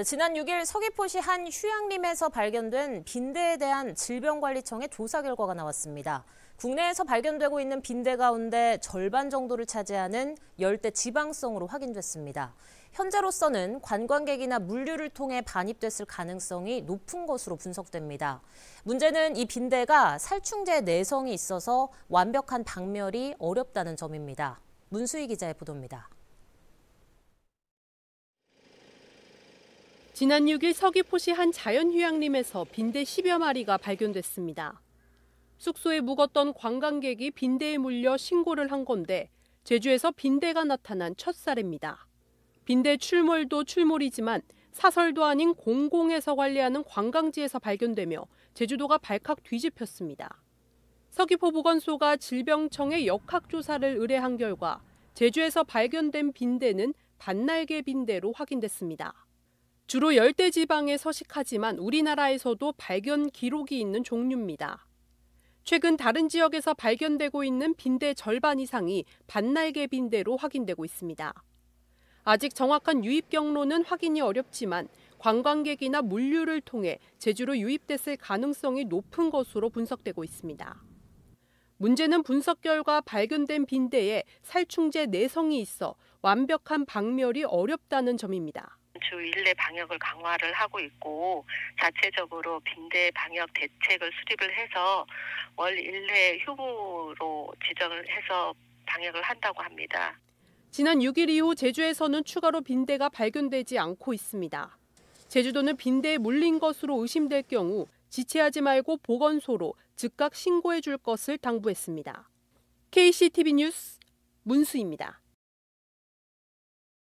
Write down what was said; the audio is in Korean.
네, 지난 6일 서귀포시 한 휴양림에서 발견된 빈대에 대한 질병관리청의 조사 결과가 나왔습니다. 국내에서 발견되고 있는 빈대 가운데 절반 정도를 차지하는 열대 지방성으로 확인됐습니다. 현재로서는 관광객이나 물류를 통해 반입됐을 가능성이 높은 것으로 분석됩니다. 문제는 이 빈대가 살충제 내성이 있어서 완벽한 박멸이 어렵다는 점입니다. 문수희 기자의 보도입니다. 지난 6일 서귀포시 한 자연휴양림에서 빈대 10여 마리가 발견됐습니다. 숙소에 묵었던 관광객이 빈대에 물려 신고를 한 건데 제주에서 빈대가 나타난 첫 사례입니다. 빈대 출몰도 출몰이지만 사설도 아닌 공공에서 관리하는 관광지에서 발견되며 제주도가 발칵 뒤집혔습니다. 서귀포보건소가 질병청에 역학조사를 의뢰한 결과 제주에서 발견된 빈대는 반날개 빈대로 확인됐습니다. 주로 열대 지방에 서식하지만 우리나라에서도 발견 기록이 있는 종류입니다. 최근 다른 지역에서 발견되고 있는 빈대 절반 이상이 반날개 빈대로 확인되고 있습니다. 아직 정확한 유입 경로는 확인이 어렵지만 관광객이나 물류를 통해 제주로 유입됐을 가능성이 높은 것으로 분석되고 있습니다. 문제는 분석 결과 발견된 빈대에 살충제 내성이 있어 완벽한 박멸이 어렵다는 점입니다. 주 일내 방역을 강화를 하고 있고 자체적으로 빈대 방역 대책을 수립을 해서 월1내 휴무로 지정을 해서 방역을 한다고 합니다. 지난 6일 이후 제주에서는 추가로 빈대가 발견되지 않고 있습니다. 제주도는 빈대에 물린 것으로 의심될 경우 지체하지 말고 보건소로 즉각 신고해 줄 것을 당부했습니다. KCTV 뉴스 문수입니다.